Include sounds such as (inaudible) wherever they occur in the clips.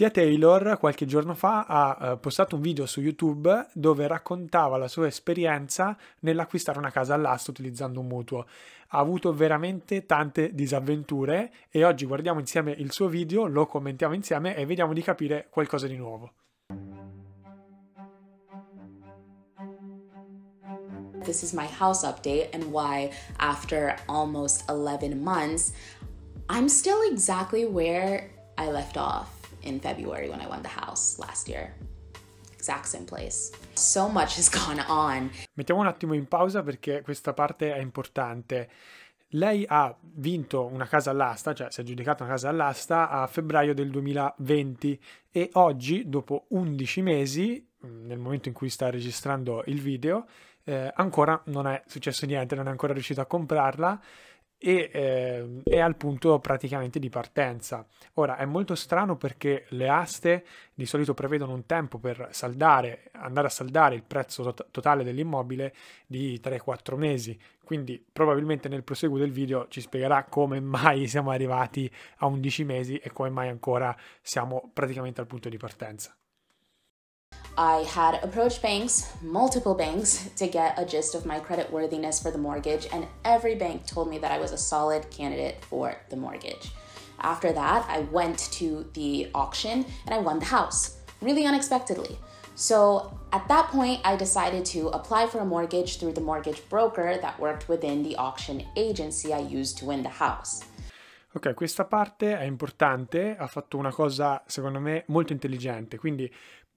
Tia Taylor qualche giorno fa ha eh, postato un video su YouTube dove raccontava la sua esperienza nell'acquistare una casa all'asta utilizzando un mutuo. Ha avuto veramente tante disavventure e oggi guardiamo insieme il suo video, lo commentiamo insieme e vediamo di capire qualcosa di nuovo. This is my house update and why after almost 11 months I'm still exactly where I left off in February when I won the house last year. Exact same place. So much has (laughs) gone on. Mettiamo un attimo in pausa perché questa parte è importante. Lei ha vinto una casa all'asta, cioè si è aggiudicata una casa all'asta a febbraio del 2020 e oggi, dopo 11 mesi, mm, nel momento in cui sta registrando il video, eh, ancora non è successo niente, non è ancora riuscito a comprarla e eh, è al punto praticamente di partenza. Ora è molto strano perché le aste di solito prevedono un tempo per saldare, andare a saldare il prezzo to- totale dell'immobile di 3-4 mesi, quindi probabilmente nel proseguo del video ci spiegherà come mai siamo arrivati a 11 mesi e come mai ancora siamo praticamente al punto di partenza. I had approached banks, multiple banks, to get a gist of my credit worthiness for the mortgage, and every bank told me that I was a solid candidate for the mortgage. After that, I went to the auction and I won the house really unexpectedly. So at that point, I decided to apply for a mortgage through the mortgage broker that worked within the auction agency I used to win the house. Ok, questa parte è importante, ha fatto una cosa secondo me molto intelligente, quindi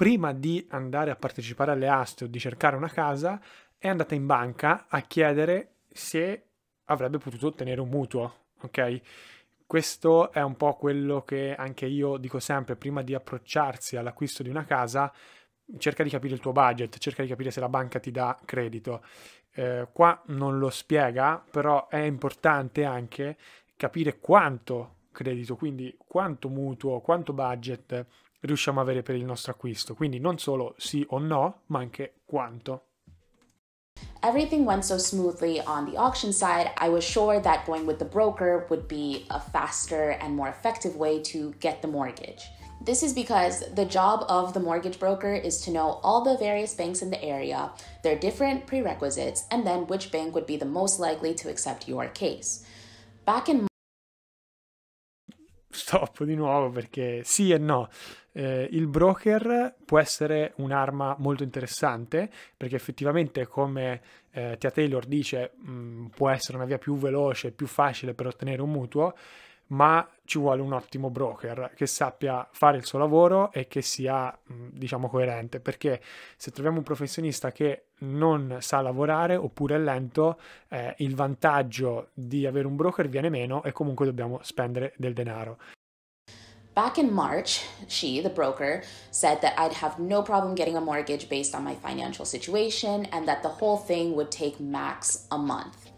prima di andare a partecipare alle aste o di cercare una casa, è andata in banca a chiedere se avrebbe potuto ottenere un mutuo, ok? Questo è un po' quello che anche io dico sempre, prima di approcciarsi all'acquisto di una casa, cerca di capire il tuo budget, cerca di capire se la banca ti dà credito. Eh, qua non lo spiega, però è importante anche capire quanto credito, quindi quanto mutuo, quanto budget, riusciamo a avere per il nostro acquisto. Quindi non solo sì o no, ma anche quanto. Everything went so smoothly on the auction side, I was sure that going with the broker would be a faster and more effective way to get the mortgage. This is because the job of the mortgage broker is to know all the various banks in the area, their different prerequisites, and then which bank would be the most likely to accept your case. Back in stop di nuovo perché sì e no. Eh, il broker può essere un'arma molto interessante perché effettivamente come eh, Tia Taylor dice mh, mm, può essere una via più veloce, più facile per ottenere un mutuo ma ci vuole un ottimo broker che sappia fare il suo lavoro e che sia, mm, diciamo, coerente, perché se troviamo un professionista che non sa lavorare oppure è lento, eh, il vantaggio di avere un broker viene meno e comunque dobbiamo spendere del denaro. Back in March, she, the broker, said that I'd have no problem getting a mortgage based on my financial situation and that the whole thing would take max a month.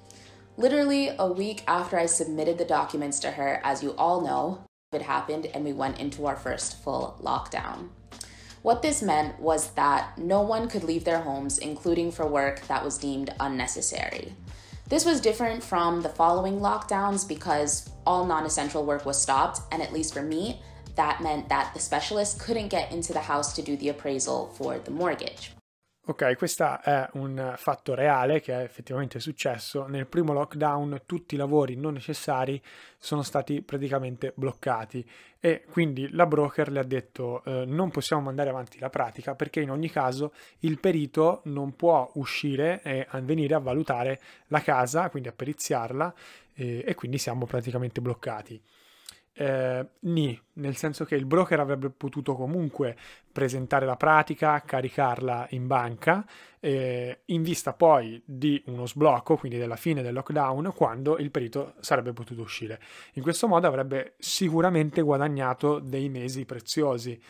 Literally a week after I submitted the documents to her, as you all know, it happened and we went into our first full lockdown. What this meant was that no one could leave their homes, including for work that was deemed unnecessary. This was different from the following lockdowns because all non essential work was stopped, and at least for me, that meant that the specialist couldn't get into the house to do the appraisal for the mortgage. Ok, questo è un fatto reale che è effettivamente successo. Nel primo lockdown tutti i lavori non necessari sono stati praticamente bloccati e quindi la broker le ha detto eh, non possiamo mandare avanti la pratica perché in ogni caso il perito non può uscire e venire a valutare la casa, quindi a periziarla eh, e quindi siamo praticamente bloccati eh, ni, nel senso che il broker avrebbe potuto comunque presentare la pratica, caricarla in banca, eh, in vista poi di uno sblocco, quindi della fine del lockdown, quando il perito sarebbe potuto uscire. In questo modo avrebbe sicuramente guadagnato dei mesi preziosi.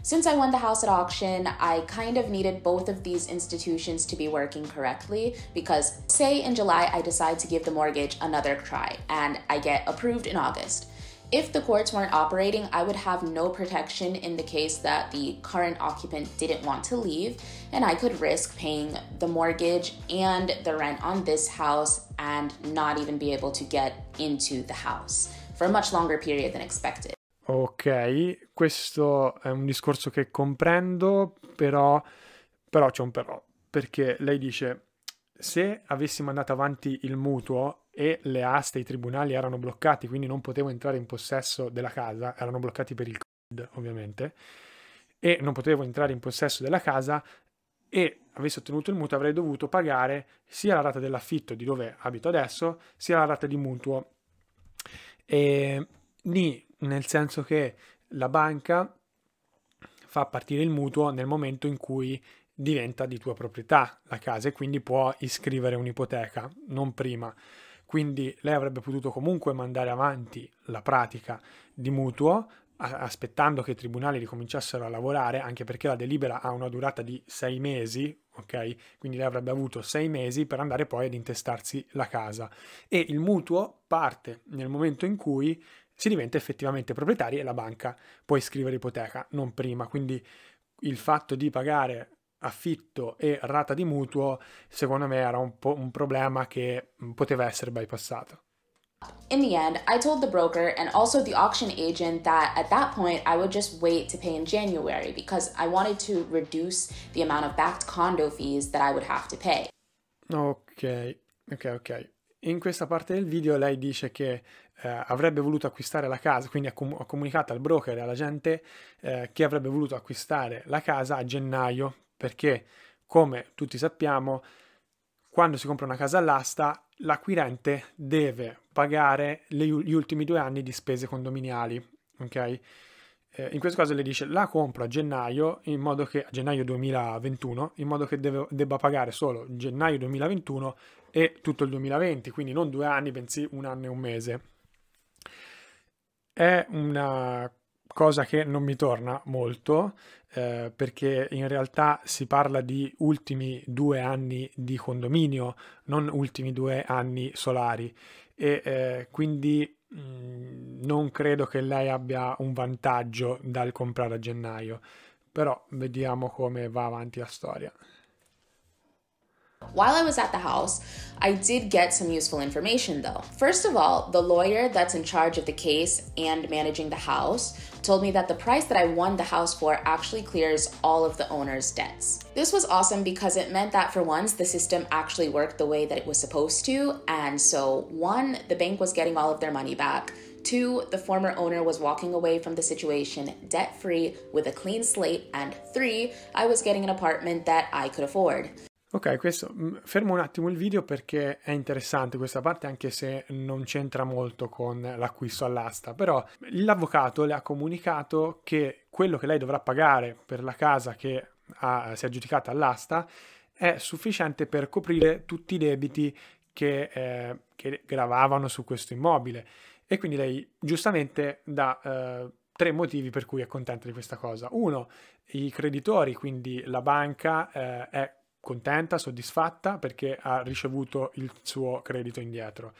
Since I won the house at auction, I kind of needed both of these institutions to be working correctly because, say, in July I decide to give the mortgage another try and I get approved in August. If the courts weren't operating, I would have no protection in the case that the current occupant didn't want to leave, and I could risk paying the mortgage and the rent on this house and not even be able to get into the house for a much longer period than expected. Ok, questo è un discorso che comprendo, però, però c'è un però, perché lei dice se avessimo andato avanti il mutuo e le aste, i tribunali erano bloccati, quindi non potevo entrare in possesso della casa, erano bloccati per il Covid ovviamente, e non potevo entrare in possesso della casa e avessi ottenuto il mutuo avrei dovuto pagare sia la rata dell'affitto di dove abito adesso, sia la rata di mutuo. E lì, nel senso che la banca fa partire il mutuo nel momento in cui diventa di tua proprietà la casa e quindi può iscrivere un'ipoteca, non prima. Quindi lei avrebbe potuto comunque mandare avanti la pratica di mutuo aspettando che i tribunali ricominciassero a lavorare, anche perché la delibera ha una durata di sei mesi, ok? Quindi lei avrebbe avuto sei mesi per andare poi ad intestarsi la casa. E il mutuo parte nel momento in cui si diventa effettivamente proprietari e la banca può iscrivere ipoteca, non prima. Quindi il fatto di pagare affitto e rata di mutuo, secondo me era un, po- un problema che mm, poteva essere bypassato. In the end, I told the broker and also the auction agent that at that point I would just wait to pay in January because I wanted to reduce the amount of backed condo fees that I would have to pay. Ok, ok, ok. In questa parte del video lei dice che eh, avrebbe voluto acquistare la casa, quindi ha, com- comunicato al broker e alla gente eh, che avrebbe voluto acquistare la casa a gennaio perché come tutti sappiamo quando si compra una casa all'asta l'acquirente deve pagare le, gli ultimi due anni di spese condominiali ok eh, in questo caso le dice la compro a gennaio in modo che a gennaio 2021 in modo che deve, debba pagare solo gennaio 2021 e tutto il 2020 quindi non due anni bensì un anno e un mese è una cosa che non mi torna molto eh, perché in realtà si parla di ultimi due anni di condominio, non ultimi due anni solari e eh, quindi mh, mm, non credo che lei abbia un vantaggio dal comprare a gennaio, però vediamo come va avanti la storia. While I was at the house, I did get some useful information though. First of all, the lawyer that's in charge of the case and managing the house told me that the price that I won the house for actually clears all of the owner's debts. This was awesome because it meant that for once the system actually worked the way that it was supposed to, and so one, the bank was getting all of their money back. Two, the former owner was walking away from the situation debt free with a clean slate. And three, I was getting an apartment that I could afford. Ok, questo fermo un attimo il video perché è interessante questa parte anche se non c'entra molto con l'acquisto all'asta, però l'avvocato le ha comunicato che quello che lei dovrà pagare per la casa che ha, si è aggiudicata all'asta è sufficiente per coprire tutti i debiti che, eh, che gravavano su questo immobile e quindi lei giustamente dà... Eh, tre motivi per cui è contenta di questa cosa. Uno, i creditori, quindi la banca eh, è contenta, soddisfatta perché ha ricevuto il suo credito indietro.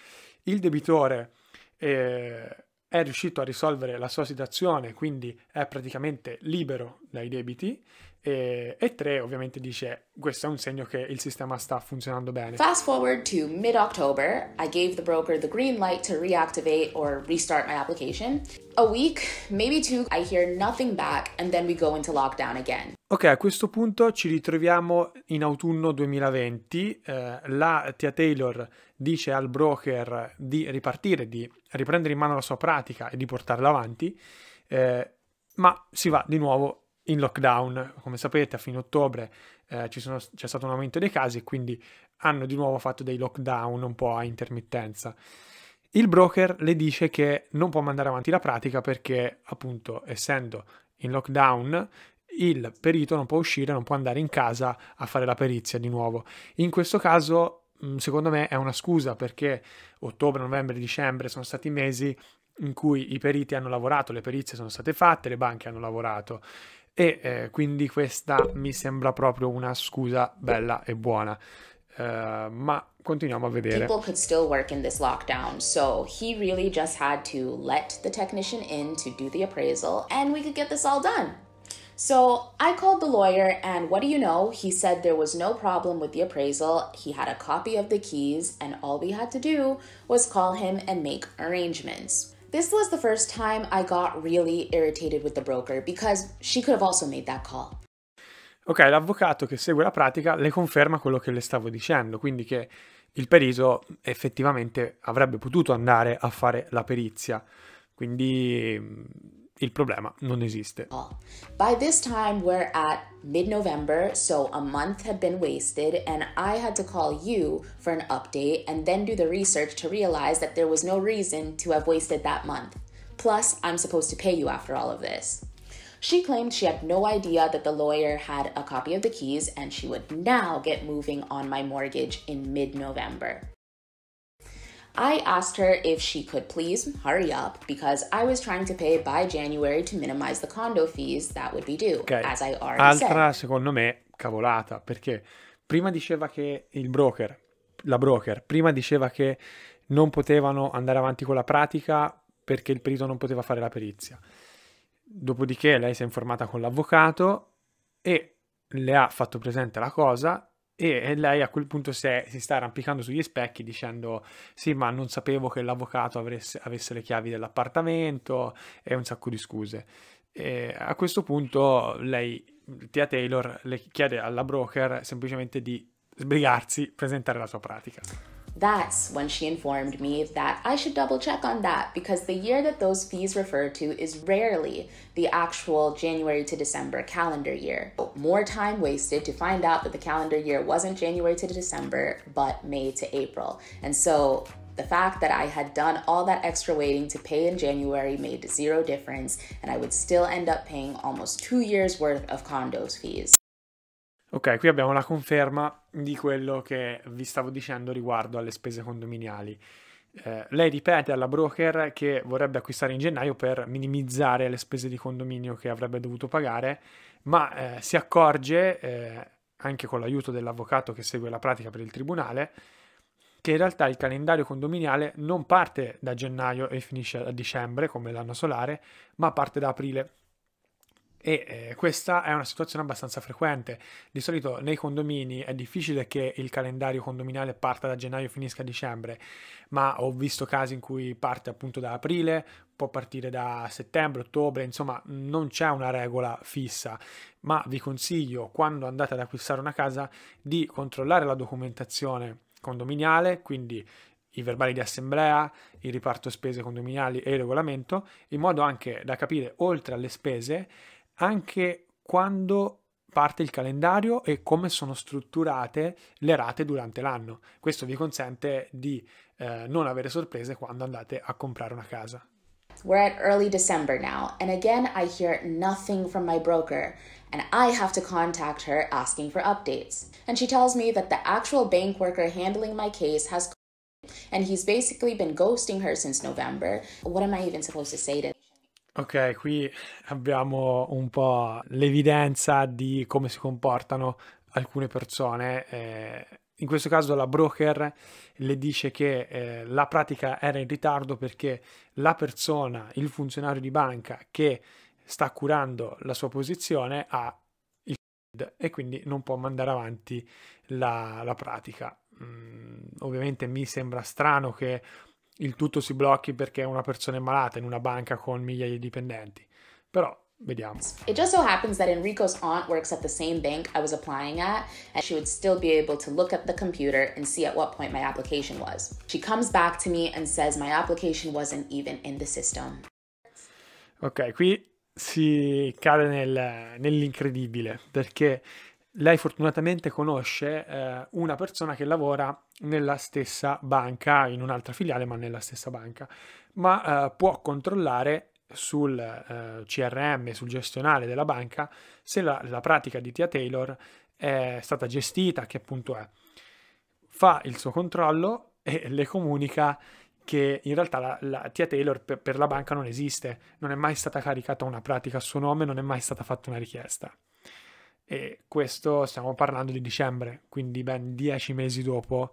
Il debitore eh, è riuscito a risolvere la sua situazione, quindi è praticamente libero dai debiti e, e, 3 ovviamente dice questo è un segno che il sistema sta funzionando bene. Fast forward to mid-October, I gave the broker the green light to reactivate or restart my application. A week, maybe two, I hear nothing back and then we go into lockdown again. Ok, a questo punto ci ritroviamo in autunno 2020, eh, la tia Taylor dice al broker di ripartire, di riprendere in mano la sua pratica e di portarla avanti, eh, ma si va di nuovo in lockdown, come sapete a fine ottobre eh, sono, c'è stato un aumento dei casi e quindi hanno di nuovo fatto dei lockdown un po' a intermittenza. Il broker le dice che non può mandare avanti la pratica perché appunto essendo in lockdown il perito non può uscire, non può andare in casa a fare la perizia di nuovo. In questo caso mm, secondo me è una scusa perché ottobre, novembre, dicembre sono stati mesi in cui i periti hanno lavorato, le perizie sono state fatte, le banche hanno lavorato e eh, quindi questa mi sembra proprio una scusa bella e buona. Uh, ma continuiamo a vedere. People could still work in this lockdown, so he really just had to let the technician in to do the appraisal and we could get this all done. So I called the lawyer, and what do you know? He said there was no problem with the appraisal. He had a copy of the keys, and all we had to do was call him and make arrangements. This was the first time I got really irritated with the broker because she could have also made that call. Ok, l'avvocato che segue la pratica le conferma quello che le stavo dicendo, quindi che il perito effettivamente avrebbe potuto andare a fare la perizia. Quindi il problema non esiste. By this time we're at mid-November, so a month had been wasted and I had to call you for an update and then do the research to realize that there was no reason to have wasted that month. Plus, I'm supposed to pay you after all of this. She claimed she had no idea that the lawyer had a copy of the keys and she would now get moving on my mortgage in mid November. I asked her if she could please hurry up because I was trying to pay by January to minimize the condo fees that would be due, okay. as I already Altra, said. secondo me, cavolata, perché prima diceva che il broker, la broker, prima diceva che non potevano andare avanti con la pratica perché il perito non poteva fare la perizia. Dopodiché lei si è informata con l'avvocato e le ha fatto presente la cosa e lei a quel punto si, è, si, sta arrampicando sugli specchi dicendo sì ma non sapevo che l'avvocato avresse, avesse le chiavi dell'appartamento e un sacco di scuse. E a questo punto lei, Tia Taylor, le chiede alla broker semplicemente di sbrigarsi, presentare la sua pratica. That's when she informed me that I should double check on that because the year that those fees refer to is rarely the actual January to December calendar year. More time wasted to find out that the calendar year wasn't January to December, but May to April. And so the fact that I had done all that extra waiting to pay in January made zero difference, and I would still end up paying almost two years worth of condos fees. Ok, qui abbiamo la conferma di quello che vi stavo dicendo riguardo alle spese condominiali. Eh, lei ripete alla broker che vorrebbe acquistare in gennaio per minimizzare le spese di condominio che avrebbe dovuto pagare, ma eh, si accorge, eh, anche con l'aiuto dell'avvocato che segue la pratica per il tribunale, che in realtà il calendario condominiale non parte da gennaio e finisce a dicembre come l'anno solare, ma parte da aprile e eh, questa è una situazione abbastanza frequente. Di solito nei condomini è difficile che il calendario condominale parta da gennaio e finisca a dicembre, ma ho visto casi in cui parte appunto da aprile, può partire da settembre, ottobre, insomma non c'è una regola fissa, ma vi consiglio quando andate ad acquistare una casa di controllare la documentazione condominiale, quindi i verbali di assemblea, il riparto spese condominiali e il regolamento, in modo anche da capire oltre alle spese anche quando parte il calendario e come sono strutturate le rate durante l'anno. Questo vi consente di eh, non avere sorprese quando andate a comprare una casa. We're at early December now, and again I hear nothing from my broker, and I have to contact her asking for updates. And she tells me that the actual bank worker handling my case has and he's basically been ghosting her since November. What am I even supposed to say to Ok, qui abbiamo un po' l'evidenza di come si comportano alcune persone. Eh, in questo caso la broker le dice che eh, la pratica era in ritardo perché la persona, il funzionario di banca che sta curando la sua posizione ha il COVID e quindi non può mandare avanti la, la pratica. Mm, ovviamente mi sembra strano che il tutto si blocchi perché una persona è malata in una banca con migliaia di dipendenti. Però vediamo. It just so happens that Enrico's aunt works at the same bank I was applying at and she would still be able to look at the computer and see at what point my application was. She comes back to me and says my application wasn't even in the system. Ok, qui si cade nel, nell'incredibile perché lei fortunatamente conosce eh, una persona che lavora nella stessa banca, in un'altra filiale, ma nella stessa banca, ma eh, può controllare sul eh, CRM, sul gestionale della banca, se la, la, pratica di Tia Taylor è stata gestita, che appunto è. Fa il suo controllo e le comunica che in realtà la, la Tia Taylor per, per la banca non esiste, non è mai stata caricata una pratica a suo nome, non è mai stata fatta una richiesta e questo stiamo parlando di dicembre, quindi ben dieci mesi dopo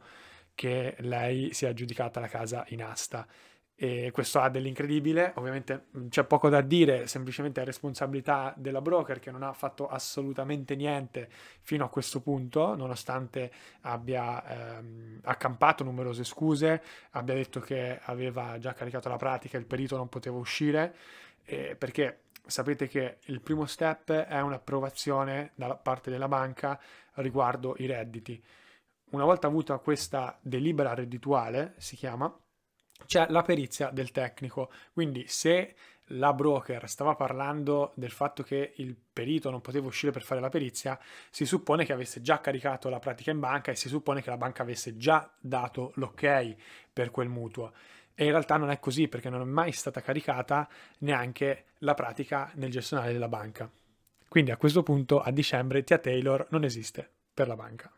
che lei si è aggiudicata la casa in asta. E questo ha dell'incredibile, ovviamente c'è poco da dire, semplicemente è responsabilità della broker che non ha fatto assolutamente niente fino a questo punto, nonostante abbia ehm, accampato numerose scuse, abbia detto che aveva già caricato la pratica, il perito non poteva uscire, eh, perché sapete che il primo step è un'approvazione da parte della banca riguardo i redditi. Una volta avuta questa delibera reddituale, si chiama, c'è la perizia del tecnico. Quindi se la broker stava parlando del fatto che il perito non poteva uscire per fare la perizia, si suppone che avesse già caricato la pratica in banca e si suppone che la banca avesse già dato l'ok per quel mutuo. E in realtà non è così perché non è mai stata caricata neanche la pratica nel gestionale della banca. Quindi a questo punto a dicembre Tia Taylor non esiste per la banca.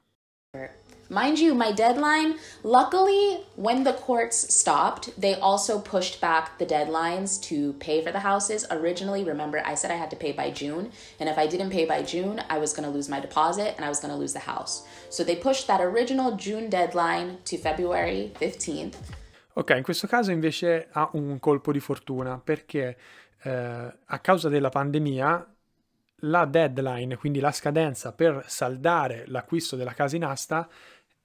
Mind you, my deadline, luckily, when the courts stopped, they also pushed back the deadlines to pay for the houses. Originally, remember, I said I had to pay by June, and if I didn't pay by June, I was going to lose my deposit and I was going to lose the house. So they pushed that original June deadline to February 15th. Ok, in questo caso invece ha un colpo di fortuna perché eh, a causa della pandemia la deadline, quindi la scadenza per saldare l'acquisto della casa in asta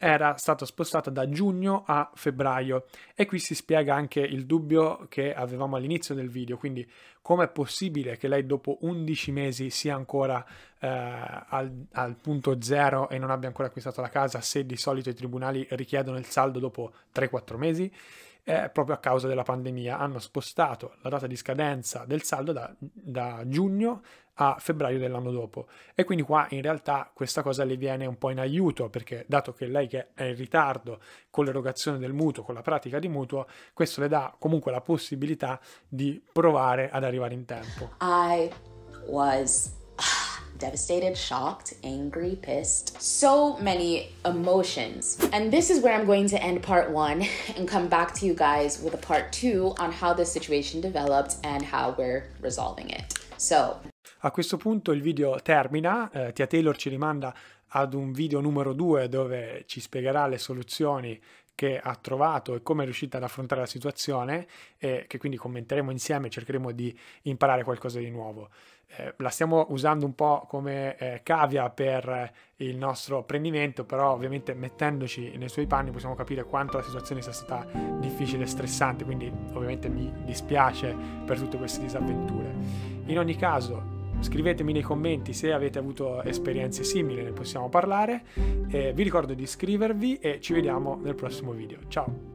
era stata spostata da giugno a febbraio e qui si spiega anche il dubbio che avevamo all'inizio del video, quindi com'è possibile che lei dopo 11 mesi sia ancora eh, al, al, punto zero e non abbia ancora acquistato la casa se di solito i tribunali richiedono il saldo dopo 3-4 mesi? Eh, proprio a causa della pandemia hanno spostato la data di scadenza del saldo da, da giugno a febbraio dell'anno dopo. E quindi qua in realtà questa cosa le viene un po' in aiuto perché dato che lei che è in ritardo con l'erogazione del mutuo, con la pratica di mutuo, questo le dà comunque la possibilità di provare ad arrivare in tempo. I was (sighs) devastated, shocked, angry, pissed. So many emotions. And this is where I'm going to end part one (laughs) and come back to you guys with a part two on how this situation developed and how we're resolving it. So a questo punto il video termina, eh, Tia Taylor ci rimanda ad un video numero 2 dove ci spiegherà le soluzioni che ha trovato e come è riuscita ad affrontare la situazione e che quindi commenteremo insieme e cercheremo di imparare qualcosa di nuovo. Eh, la stiamo usando un po' come eh, cavia per il nostro apprendimento, però ovviamente mettendoci nei suoi panni possiamo capire quanto la situazione sia stata difficile e stressante, quindi ovviamente mi dispiace per tutte queste disavventure. In ogni caso, Scrivetemi nei commenti se avete avuto esperienze simili, ne possiamo parlare. Eh, vi ricordo di iscrivervi e ci vediamo nel prossimo video. Ciao!